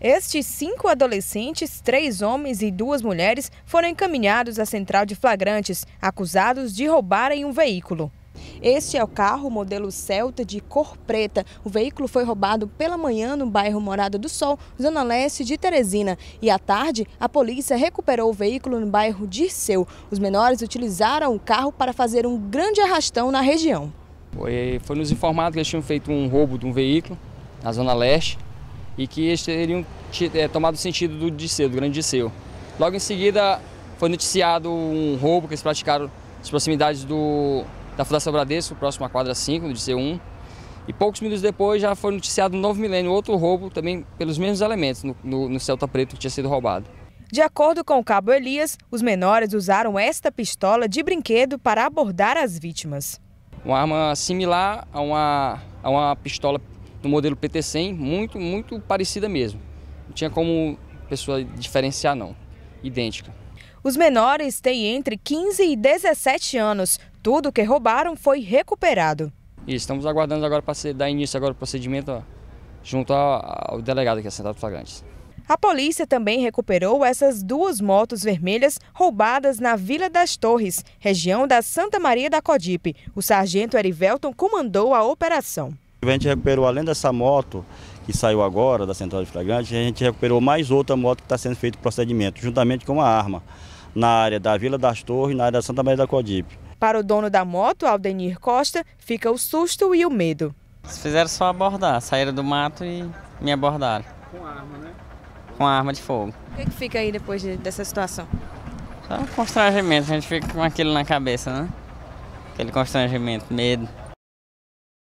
Estes cinco adolescentes, três homens e duas mulheres, foram encaminhados à central de flagrantes, acusados de roubarem um veículo. Este é o carro modelo Celta de cor preta. O veículo foi roubado pela manhã no bairro Morada do Sol, zona leste de Teresina. E à tarde, a polícia recuperou o veículo no bairro Dirceu. Os menores utilizaram o carro para fazer um grande arrastão na região. Foi, foi nos informado que eles tinham feito um roubo de um veículo na zona leste e que eles teriam é, tomado sentido do Disseu, do grande Disseu. Logo em seguida, foi noticiado um roubo que eles praticaram nas proximidades do, da Fundação Bradesco, próximo à quadra 5, do Disseu 1. E poucos minutos depois já foi noticiado no Novo Milênio outro roubo, também pelos mesmos elementos, no, no, no Celta Preto que tinha sido roubado. De acordo com o cabo Elias, os menores usaram esta pistola de brinquedo para abordar as vítimas. Uma arma similar a uma, a uma pistola do modelo PT100, muito, muito parecida mesmo. Não tinha como pessoa diferenciar não, idêntica. Os menores têm entre 15 e 17 anos. Tudo que roubaram foi recuperado. E estamos aguardando agora para dar início agora ao procedimento junto ao delegado aqui, assentado flagrantes. A polícia também recuperou essas duas motos vermelhas roubadas na Vila das Torres, região da Santa Maria da Codipe. O sargento Erivelton comandou a operação. A gente recuperou, além dessa moto que saiu agora da central de flagrante, a gente recuperou mais outra moto que está sendo feito procedimento, juntamente com uma arma, na área da Vila das Torres, na área da Santa Maria da Codipe. Para o dono da moto, Aldenir Costa, fica o susto e o medo. Se fizeram só abordar, saíram do mato e me abordaram. Com arma, né? Com arma de fogo. O que, é que fica aí depois de, dessa situação? Só um constrangimento, a gente fica com aquilo na cabeça, né? Aquele constrangimento, medo.